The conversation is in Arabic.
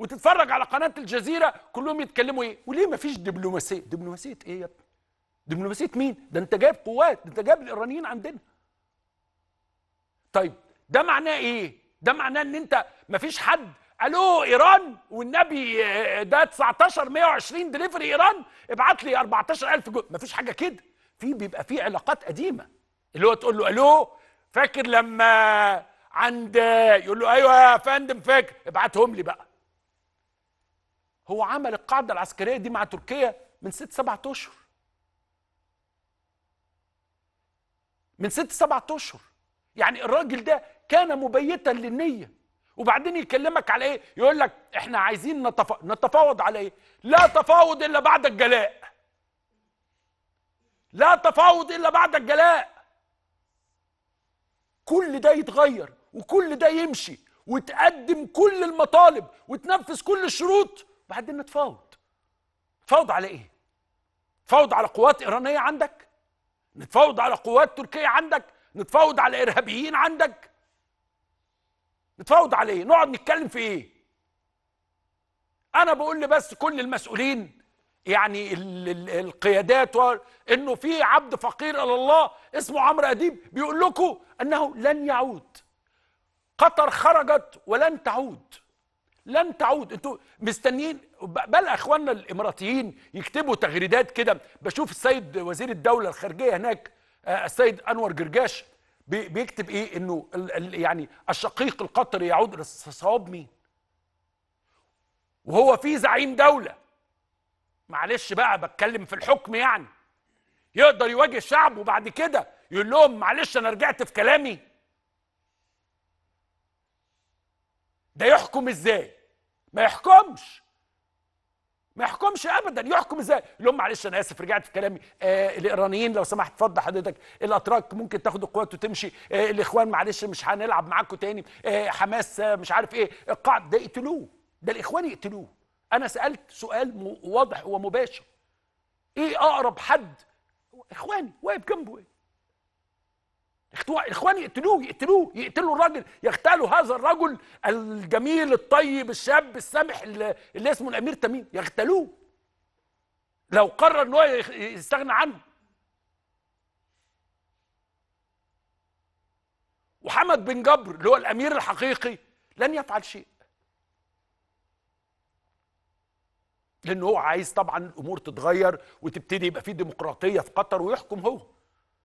وتتفرج على قناه الجزيره كلهم يتكلموا ايه وليه ما فيش دبلوماسيه دبلوماسيه ايه يا ابني دبلوماسيه مين ده انت جايب قوات ده انت جايب الايرانيين عندنا طيب ده معناه ايه ده معناه ان انت ما فيش حد الو ايران والنبي آه، ده 19 120 دليفري ايران ابعت لي 14000 ما فيش حاجه كده في بيبقى في علاقات قديمه اللي هو تقول له الو فاكر لما عند يقول له ايوه يا فندم فاكر ابعتهم لي بقى هو عمل القاعده العسكريه دي مع تركيا من ست سبعة اشهر من ست سبعة اشهر يعني الراجل ده كان مبيتا للنيه وبعدين يكلمك على ايه يقول لك احنا عايزين نتف... نتفاوض على ايه لا تفاوض الا بعد الجلاء لا تفاوض الا بعد الجلاء كل ده يتغير وكل ده يمشي وتقدم كل المطالب وتنفذ كل الشروط وبعدين نتفاوض نتفاوض على ايه نتفاوض على قوات ايرانيه عندك نتفاوض على قوات تركيه عندك نتفاوض على ارهابيين عندك نتفاوض على ايه نقعد نتكلم في ايه انا بقول لي بس كل المسؤولين يعني القيادات انه في عبد فقير الى الله اسمه عمرو اديب بيقول لكم انه لن يعود قطر خرجت ولن تعود لن تعود انتوا مستنيين بل اخواننا الاماراتيين يكتبوا تغريدات كده بشوف السيد وزير الدوله الخارجيه هناك آه، السيد انور جرجاش بيكتب ايه انه يعني الشقيق القطري يعود لصواب مين وهو في زعيم دوله معلش بقى بتكلم في الحكم يعني يقدر يواجه شعبه بعد كده يقول لهم معلش انا رجعت في كلامي ده يحكم ازاي ما يحكمش ما يحكمش ابدا يحكم ازاي لهم معلش انا اسف رجعت في كلامي آه الايرانيين لو سمحت اتفضل حضرتك الاتراك ممكن تاخد القوات وتمشي آه الاخوان معلش مش هنلعب معاكم تاني آه حماس آه مش عارف ايه القاعده ده يقتلوه ده الاخوان يقتلوه انا سالت سؤال واضح ومباشر ايه اقرب حد اخواني واقف جنبه ايه اخوان يقتلوه يقتلوه يقتلوا الراجل يغتالوا هذا الرجل الجميل الطيب الشاب السامح اللي اسمه الامير تميم يغتالوه لو قرر ان هو يستغنى عنه وحمد بن جبر اللي هو الامير الحقيقي لن يفعل شيء لان هو عايز طبعا الامور تتغير وتبتدي يبقى في ديمقراطيه في قطر ويحكم هو